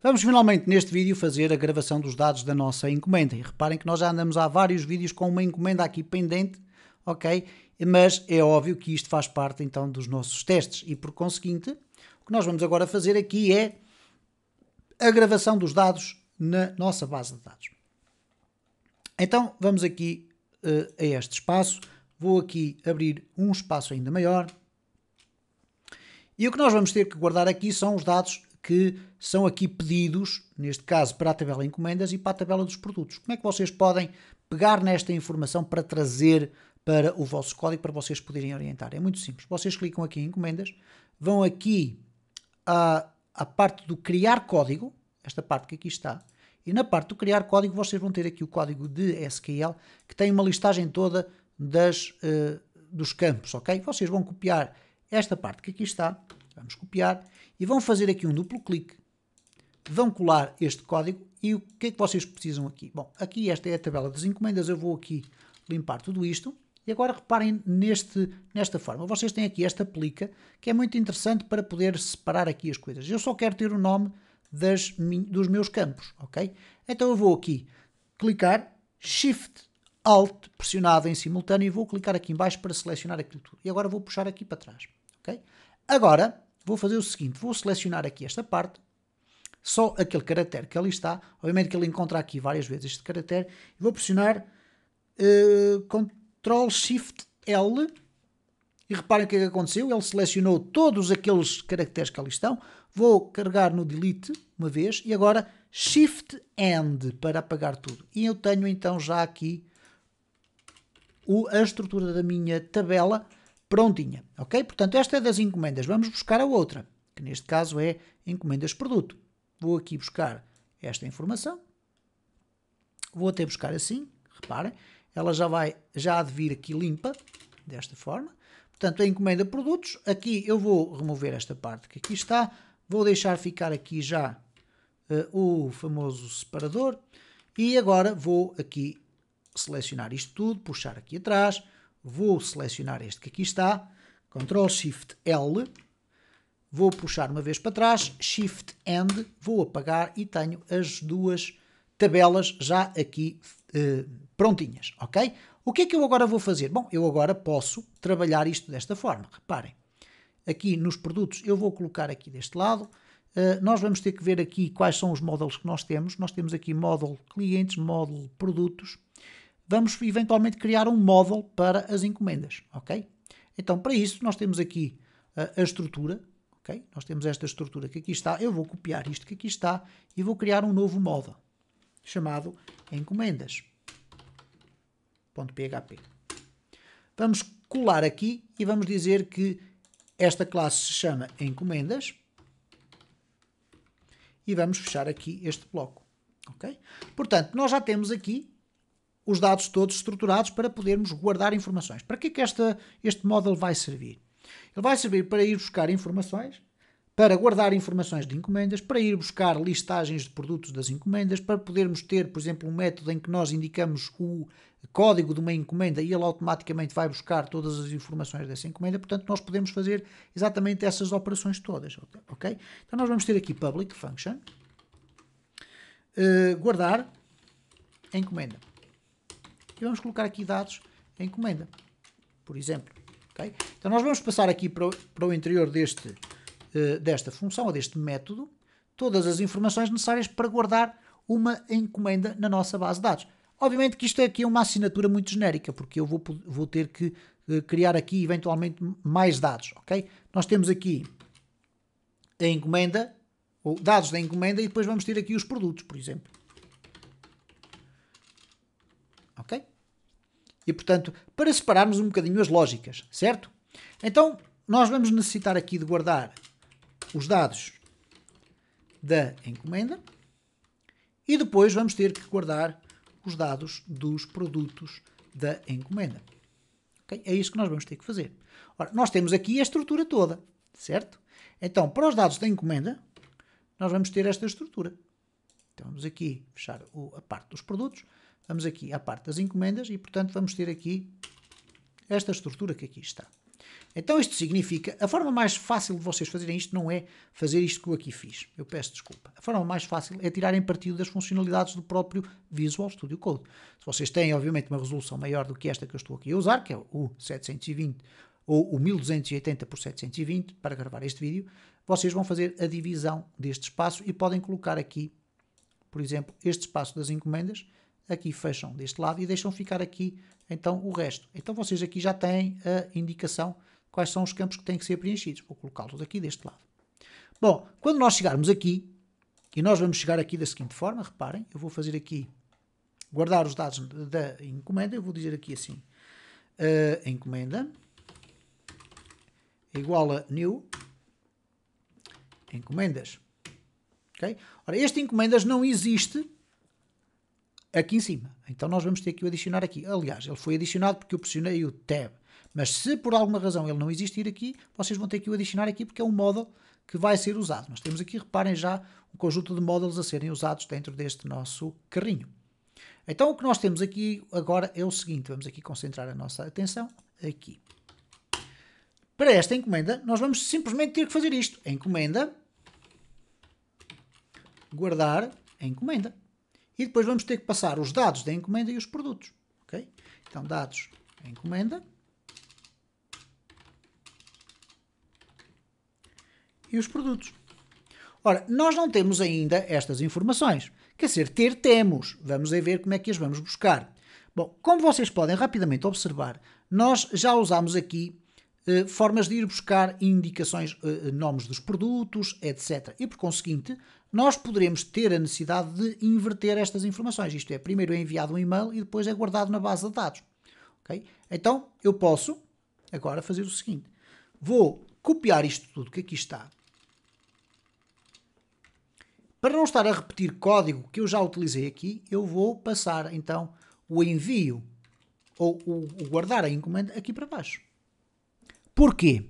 Vamos finalmente neste vídeo fazer a gravação dos dados da nossa encomenda. E reparem que nós já andamos há vários vídeos com uma encomenda aqui pendente, ok? Mas é óbvio que isto faz parte então dos nossos testes e por conseguinte, o que nós vamos agora fazer aqui é a gravação dos dados na nossa base de dados. Então vamos aqui uh, a este espaço, vou aqui abrir um espaço ainda maior e o que nós vamos ter que guardar aqui são os dados que são aqui pedidos, neste caso para a tabela de encomendas e para a tabela dos produtos. Como é que vocês podem pegar nesta informação para trazer para o vosso código para vocês poderem orientar? É muito simples. Vocês clicam aqui em encomendas, vão aqui à, à parte do criar código, esta parte que aqui está, e na parte do criar código vocês vão ter aqui o código de SQL que tem uma listagem toda das, uh, dos campos, ok? Vocês vão copiar esta parte que aqui está, vamos copiar e vão fazer aqui um duplo clique. Vão colar este código e o que é que vocês precisam aqui? Bom, aqui esta é a tabela das encomendas, eu vou aqui limpar tudo isto. E agora reparem neste, nesta forma. Vocês têm aqui esta plica, que é muito interessante para poder separar aqui as coisas. Eu só quero ter o nome das, dos meus campos, ok? Então eu vou aqui clicar Shift Alt pressionado em simultâneo e vou clicar aqui em baixo para selecionar aquilo tudo. E agora vou puxar aqui para trás, ok? Agora, vou fazer o seguinte, vou selecionar aqui esta parte, só aquele caractere que ali está, obviamente que ele encontra aqui várias vezes este caractere, e vou pressionar uh, eh, Ctrl Shift L, e reparem o que é que aconteceu, ele selecionou todos aqueles caracteres que ali estão, vou carregar no Delete uma vez, e agora Shift End para apagar tudo. E eu tenho então já aqui o, a estrutura da minha tabela, prontinha, ok? Portanto, esta é das encomendas. Vamos buscar a outra, que neste caso é encomendas produto. Vou aqui buscar esta informação. Vou até buscar assim, reparem, ela já vai, já há de vir aqui limpa, desta forma. Portanto, a encomenda produtos, aqui eu vou remover esta parte que aqui está, vou deixar ficar aqui já uh, o famoso separador e agora vou aqui selecionar isto tudo, puxar aqui atrás, vou selecionar este que aqui está, Ctrl Shift L, vou puxar uma vez para trás, Shift End, vou apagar e tenho as duas tabelas já aqui eh, prontinhas, ok? O que é que eu agora vou fazer? Bom, eu agora posso trabalhar isto desta forma, reparem. Aqui nos produtos eu vou colocar aqui deste lado, uh, nós vamos ter que ver aqui quais são os módulos que nós temos, nós temos aqui módulo clientes, módulo produtos, vamos eventualmente criar um módulo para as encomendas, ok? Então, para isso, nós temos aqui a, eh, a estrutura, ok? Nós temos esta estrutura que aqui está, eu vou copiar isto que aqui está e vou criar um novo módulo, chamado encomendas.php. Vamos colar aqui e vamos dizer que esta classe se chama encomendas e vamos fechar aqui este bloco, ok? Portanto, nós já temos aqui os dados todos estruturados para podermos guardar informações. Para que é que esta, este modelo vai servir? Ele vai servir para ir buscar informações, para guardar informações de encomendas, para ir buscar listagens de produtos das encomendas, para podermos ter, por exemplo, um método em que nós indicamos o código de uma encomenda e ele automaticamente vai buscar todas as informações dessa encomenda. Portanto, nós podemos fazer exatamente essas operações todas, ok? Então, nós vamos ter aqui public function, uh, guardar encomenda e vamos colocar aqui dados em encomenda, por exemplo. Okay? Então nós vamos passar aqui para o, para o interior deste, uh, desta função, ou deste método, todas as informações necessárias para guardar uma encomenda na nossa base de dados. Obviamente que isto é aqui é uma assinatura muito genérica, porque eu vou, vou ter que uh, criar aqui eventualmente mais dados, ok? Nós temos aqui a encomenda, ou dados da encomenda, e depois vamos ter aqui os produtos, por exemplo. E, portanto, para separarmos um bocadinho as lógicas, certo? Então, nós vamos necessitar aqui de guardar os dados da encomenda e depois vamos ter que guardar os dados dos produtos da encomenda. Okay? É isso que nós vamos ter que fazer. Ora, nós temos aqui a estrutura toda, certo? Então, para os dados da encomenda, nós vamos ter esta estrutura. Então, vamos aqui fechar o, a parte dos produtos. Vamos aqui à parte das encomendas e, portanto, vamos ter aqui esta estrutura que aqui está. Então isto significa, a forma mais fácil de vocês fazerem isto não é fazer isto que eu aqui fiz, eu peço desculpa. A forma mais fácil é tirarem partido das funcionalidades do próprio Visual Studio Code. Se vocês têm, obviamente, uma resolução maior do que esta que eu estou aqui a usar, que é o 720 ou o 1280 por 720 para gravar este vídeo, vocês vão fazer a divisão deste espaço e podem colocar aqui, por exemplo, este espaço das encomendas aqui fecham deste lado e deixam ficar aqui então o resto. Então vocês aqui já têm a indicação quais são os campos que têm que ser preenchidos. Vou colocá-los aqui deste lado. Bom, quando nós chegarmos aqui, e nós vamos chegar aqui da seguinte forma, reparem, eu vou fazer aqui, guardar os dados da encomenda, eu vou dizer aqui assim, uh, encomenda igual a new encomendas. Okay? Ora, este encomendas não existe aqui em cima. Então nós vamos ter que o adicionar aqui. Aliás, ele foi adicionado porque eu pressionei o Tab. Mas se por alguma razão ele não existir aqui, vocês vão ter que o adicionar aqui porque é um model que vai ser usado. Nós temos aqui, reparem já, um conjunto de models a serem usados dentro deste nosso carrinho. Então o que nós temos aqui agora é o seguinte, vamos aqui concentrar a nossa atenção aqui. Para esta encomenda, nós vamos simplesmente ter que fazer isto. Encomenda, guardar, encomenda e depois vamos ter que passar os dados da encomenda e os produtos. Okay? Então, dados da encomenda e os produtos. Ora, nós não temos ainda estas informações. Quer dizer, ter temos. Vamos ver como é que as vamos buscar. Bom, como vocês podem rapidamente observar, nós já usámos aqui eh, formas de ir buscar indicações, eh, eh nomes dos produtos, etc. E por conseguinte, nós poderemos ter a necessidade de inverter estas informações. Isto é, primeiro é enviado um e-mail e depois é guardado na base de dados. Okay? Então, eu posso agora fazer o seguinte. Vou copiar isto tudo que aqui está. Para não estar a repetir código que eu já utilizei aqui, eu vou passar então o envio ou o guardar a encomenda aqui para baixo. Porquê?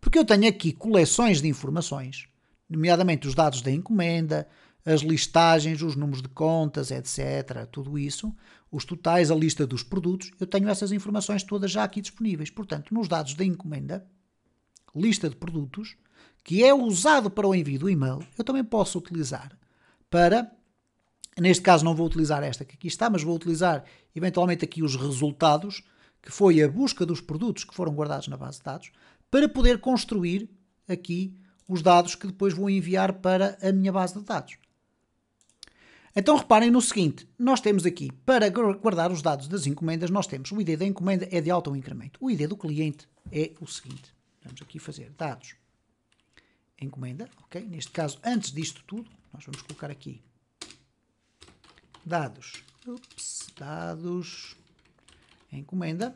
Porque eu tenho aqui coleções de informações nomeadamente os dados da encomenda, as listagens, os números de contas, etc. Tudo isso, os totais, a lista dos produtos, eu tenho essas informações todas já aqui disponíveis. Portanto, nos dados da encomenda, lista de produtos, que é usado para o envio do e-mail, eu também posso utilizar para. Neste caso, não vou utilizar esta que aqui está, mas vou utilizar eventualmente aqui os resultados, que foi a busca dos produtos que foram guardados na base de dados, para poder construir aqui os dados que depois vou enviar para a minha base de dados. Então reparem no seguinte, nós temos aqui, para guardar os dados das encomendas, nós temos o ID da encomenda é de alto incremento. O ID do cliente é o seguinte, vamos aqui fazer dados, encomenda, ok? Neste caso, antes disto tudo, nós vamos colocar aqui dados, ups, dados, encomenda,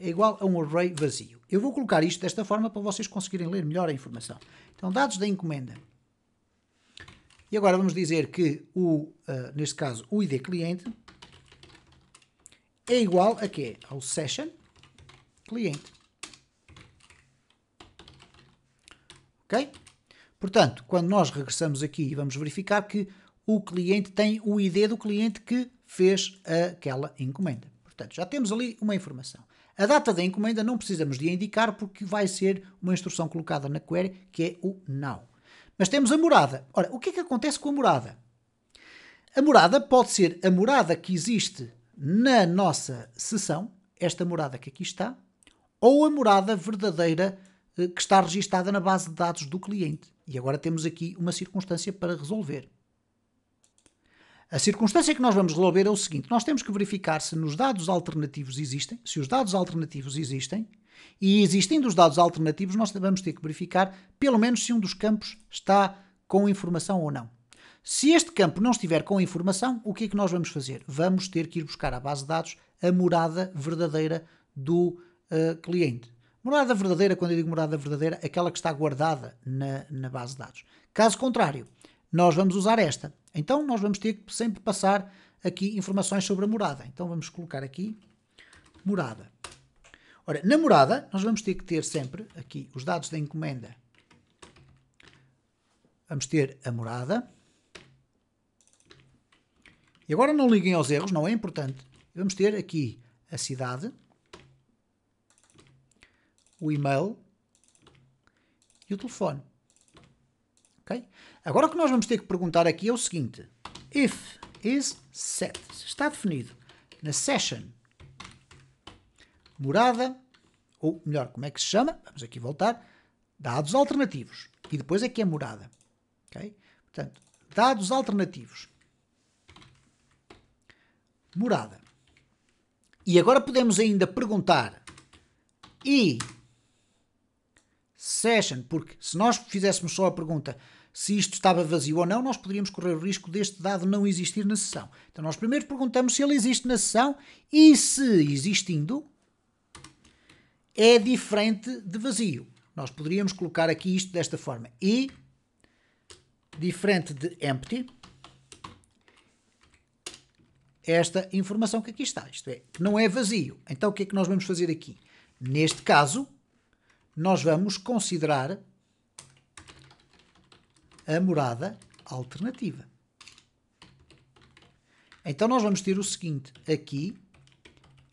é igual a um array vazio. Eu vou colocar isto desta forma para vocês conseguirem ler melhor a informação. Então, dados da encomenda. E agora vamos dizer que, o, uh, neste caso, o ID cliente é igual a quê? Ao session cliente. Ok? Portanto, quando nós regressamos aqui, vamos verificar que o cliente tem o ID do cliente que fez aquela encomenda. Portanto, já temos ali uma informação. A data da encomenda não precisamos de indicar porque vai ser uma instrução colocada na query que é o now. Mas temos a morada. Ora, o que é que acontece com a morada? A morada pode ser a morada que existe na nossa sessão, esta morada que aqui está, ou a morada verdadeira eh, que está registada na base de dados do cliente. E agora temos aqui uma circunstância para resolver. A circunstância que nós vamos resolver é o seguinte: nós temos que verificar se nos dados alternativos existem, se os dados alternativos existem, e existindo os dados alternativos, nós vamos ter que verificar pelo menos se um dos campos está com informação ou não. Se este campo não estiver com informação, o que é que nós vamos fazer? Vamos ter que ir buscar à base de dados a morada verdadeira do uh, cliente. Morada verdadeira, quando eu digo morada verdadeira, aquela que está guardada na, na base de dados. Caso contrário, nós vamos usar esta. Então nós vamos ter que sempre passar aqui informações sobre a morada. Então vamos colocar aqui morada. Ora, na morada nós vamos ter que ter sempre aqui os dados da encomenda. Vamos ter a morada. E agora não liguem aos erros, não é importante. Vamos ter aqui a cidade, o e-mail e o telefone. Agora o que nós vamos ter que perguntar aqui é o seguinte, if is set, está definido na session morada, ou melhor, como é que se chama, vamos aqui voltar, dados alternativos, e depois é aqui é morada, Portanto, dados alternativos, morada. E agora podemos ainda perguntar e session, porque se nós fizéssemos só a pergunta se isto estava vazio ou não, nós poderíamos correr o risco deste dado não existir na sessão. Então, nós primeiro perguntamos se ele existe na sessão e se existindo, é diferente de vazio. Nós poderíamos colocar aqui isto desta forma. E diferente de empty, esta informação que aqui está. Isto é, não é vazio. Então, o que é que nós vamos fazer aqui? Neste caso, nós vamos considerar a morada alternativa. Então nós vamos ter o seguinte aqui,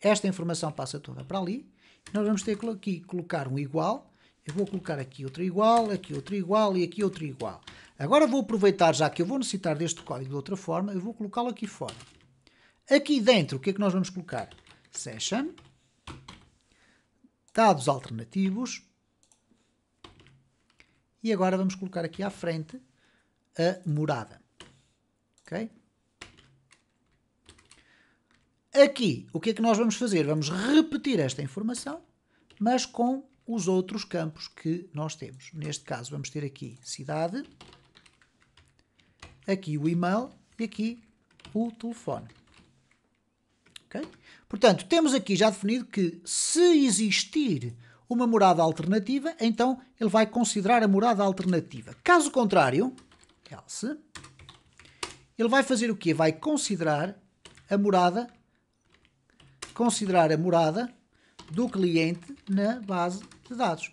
esta informação passa toda para ali, nós vamos ter que aqui colocar um igual, eu vou colocar aqui outro igual, aqui outro igual e aqui outro igual. Agora vou aproveitar, já que eu vou necessitar deste código de outra forma, eu vou colocá-lo aqui fora. Aqui dentro, o que é que nós vamos colocar? Session, dados alternativos, e agora vamos colocar aqui à frente a morada. Ok? Aqui, o que é que nós vamos fazer? Vamos repetir esta informação, mas com os outros campos que nós temos. Neste caso, vamos ter aqui cidade, aqui o e-mail e aqui o telefone. Okay? Portanto, temos aqui já definido que se existir uma morada alternativa, então ele vai considerar a morada alternativa. Caso contrário, else, ele vai fazer o quê? Vai considerar a morada, considerar a morada do cliente na base de dados.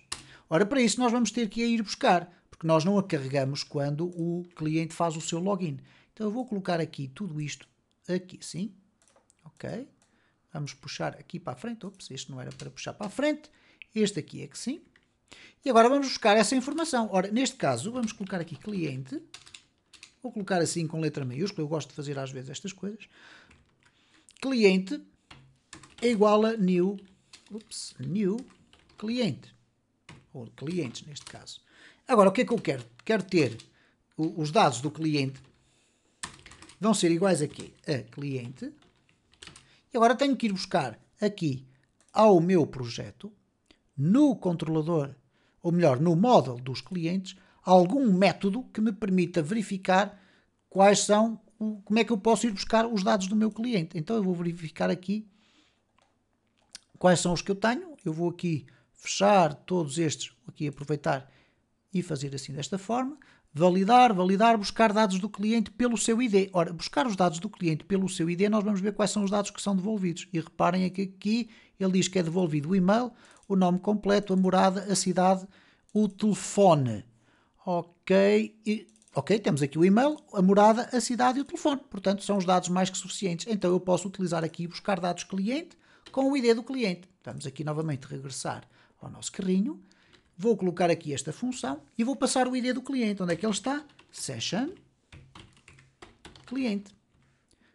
Ora, para isso nós vamos ter que ir buscar, porque nós não a carregamos quando o cliente faz o seu login. Então eu vou colocar aqui tudo isto aqui, sim? Ok. Vamos puxar aqui para a frente. Ops, este não era para puxar para a frente. Este aqui é que sim. E agora vamos buscar essa informação. Ora, neste caso, vamos colocar aqui cliente. Vou colocar assim com letra maiúscula, eu gosto de fazer às vezes estas coisas. Cliente é igual a new, ups, new cliente. Ou clientes neste caso. Agora, o que é que eu quero? Quero ter o, os dados do cliente vão ser iguais aqui a cliente. E agora tenho que ir buscar aqui ao meu projeto, no controlador, ou melhor, no model dos clientes, algum método que me permita verificar quais são, como é que eu posso ir buscar os dados do meu cliente. Então eu vou verificar aqui quais são os que eu tenho. Eu vou aqui fechar todos estes, aqui aproveitar e fazer assim desta forma. Validar, validar, buscar dados do cliente pelo seu ID. Ora, buscar os dados do cliente pelo seu ID, nós vamos ver quais são os dados que são devolvidos. E reparem que aqui ele diz que é devolvido o e-mail, o nome completo, a morada, a cidade, o telefone. Ok, e, ok, temos aqui o e-mail, a morada, a cidade e o telefone. Portanto, são os dados mais que suficientes. Então eu posso utilizar aqui buscar dados cliente com o ID do cliente. Vamos aqui novamente regressar ao nosso carrinho. Vou colocar aqui esta função e vou passar o ID do cliente. Onde é que ele está? Session cliente.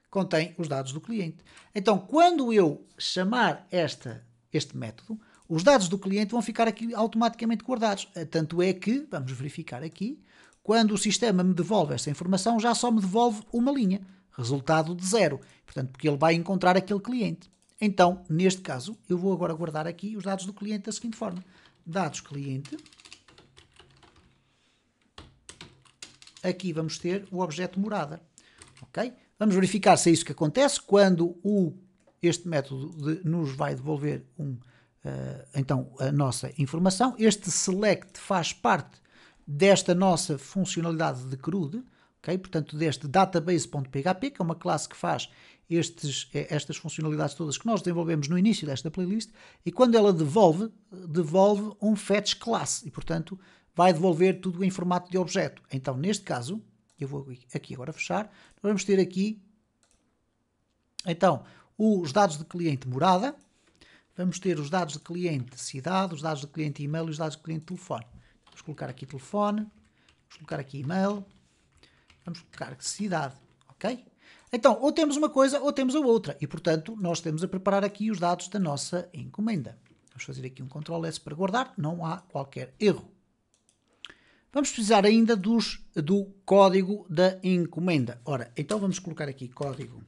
Contém os dados do cliente. Então, quando eu chamar esta, este método, os dados do cliente vão ficar aqui automaticamente guardados. Eh, tanto é que, vamos verificar aqui, quando o sistema me devolve essa informação, já só me devolve uma linha, resultado de zero. Portanto, porque ele vai encontrar aquele cliente. Então, neste caso, eu vou agora guardar aqui os dados do cliente da seguinte forma: dados cliente. Aqui vamos ter o objeto morada. Ok? Vamos verificar se é isso que acontece quando o, este método de, nos vai devolver um ah, então a nossa informação. Este select faz parte desta nossa funcionalidade de CRUD, okay? portanto deste database.php, que é uma classe que faz estes, eh, estas funcionalidades todas que nós desenvolvemos no início desta playlist, e quando ela devolve, devolve um fetch class, e portanto vai devolver tudo em formato de objeto. Então neste caso, eu vou aqui agora fechar, vamos ter aqui então os dados de cliente morada, vamos ter os dados de cliente cidade, os dados de cliente e-mail e os dados de cliente telefone. Vamos colocar aqui telefone, vamos colocar aqui e-mail, vamos colocar cidade, ok? Então, ou temos uma coisa ou temos a outra e, portanto, nós temos a preparar aqui os dados da nossa encomenda. Vamos fazer aqui um Ctrl S para guardar, não há qualquer erro. Vamos precisar ainda dos, do código da encomenda. Ora, então vamos colocar aqui código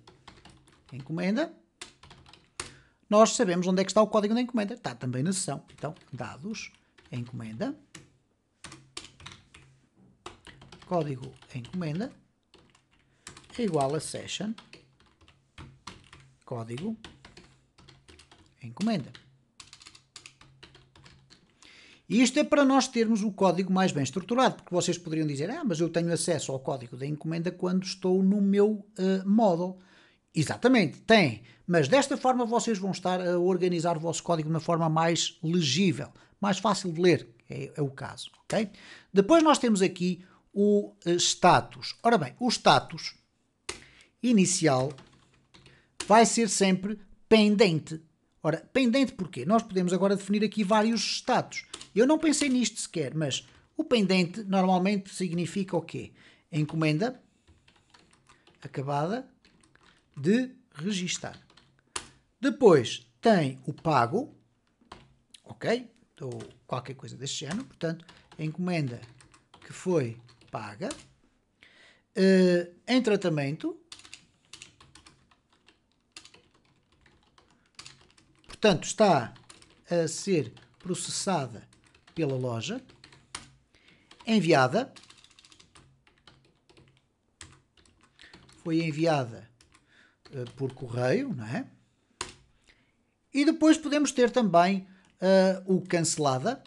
encomenda nós sabemos onde é que está o código da encomenda. Está também na sessão. Então, dados, encomenda, código encomenda, é igual a session, código, encomenda. E isto é para nós termos o código mais bem estruturado, porque vocês poderiam dizer, ah, mas eu tenho acesso ao código da encomenda quando estou no meu uh, eh, módulo. Exatamente, tem. Mas desta forma vocês vão estar a organizar o vosso código de uma forma mais legível, mais fácil de ler, é, é o caso. ok Depois nós temos aqui o eh, status. Ora bem, o status inicial vai ser sempre pendente. Ora, pendente porquê? Nós podemos agora definir aqui vários status. Eu não pensei nisto sequer, mas o pendente normalmente significa o quê? Encomenda acabada de registar. Depois tem o pago, ok? Ou qualquer coisa deste género, portanto, a encomenda que foi paga. Uh, em tratamento, portanto, está a ser processada pela loja, enviada, foi enviada eh, por correio, não é? E depois podemos ter também uh, o cancelada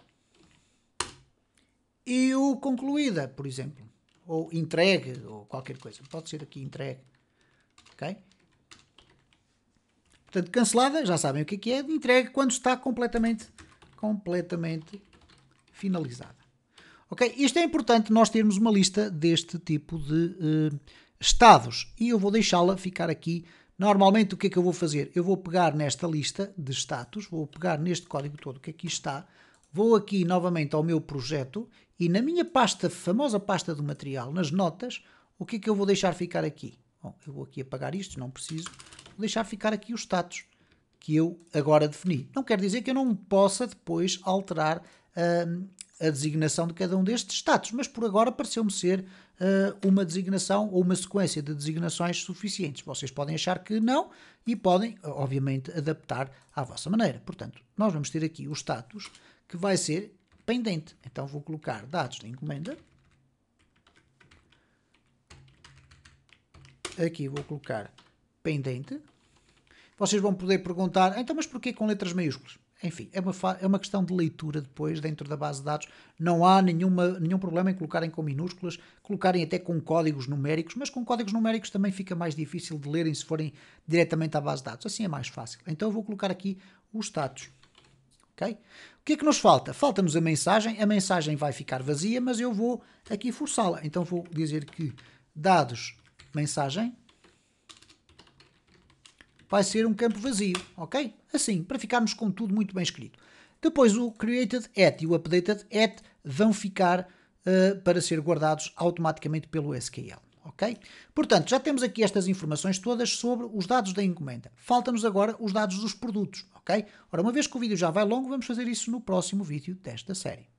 e o concluída, por exemplo. Ou entregue, ou qualquer coisa. Pode ser aqui entregue. Ok? Portanto, cancelada, já sabem o que é, é entregue quando está completamente, completamente finalizada. Ok? Isto é importante nós termos uma lista deste tipo de uh, estados. E eu vou deixá-la ficar aqui. Normalmente o que é que eu vou fazer? Eu vou pegar nesta lista de status, vou pegar neste código todo que aqui é está, vou aqui novamente ao meu projeto e na minha pasta, famosa pasta do material, nas notas, o que é que eu vou deixar ficar aqui? Bom, eu vou aqui apagar isto, não preciso. Vou deixar ficar aqui o status que eu agora defini. Não quer dizer que eu não possa depois alterar hum, a designação de cada um destes status, mas por agora pareceu-me ser uh, uma designação ou uma sequência de designações suficientes. Vocês podem achar que não e podem, obviamente, adaptar à vossa maneira. Portanto, nós vamos ter aqui o status que vai ser pendente. Então vou colocar dados da encomenda. Aqui vou colocar pendente. Vocês vão poder perguntar, então, mas porquê com letras maiúsculas? Enfim, é uma, é uma questão de leitura depois dentro da base de dados. Não há nenhuma, nenhum problema em colocarem com minúsculas, colocarem até com códigos numéricos, mas com códigos numéricos também fica mais difícil de lerem se forem diretamente à base de dados. Assim é mais fácil. Então eu vou colocar aqui os status. Okay? O que é que nos falta? Falta-nos a mensagem. A mensagem vai ficar vazia, mas eu vou aqui forçá-la. Então vou dizer que dados mensagem vai ser um campo vazio, ok? Assim, para ficarmos com tudo muito bem escrito. Depois o created at e o updated at vão ficar uh, para ser guardados automaticamente pelo SQL. Ok? Portanto, já temos aqui estas informações todas sobre os dados da encomenda. Faltam-nos agora os dados dos produtos, ok? Ora, uma vez que o vídeo já vai longo, vamos fazer isso no próximo vídeo desta série.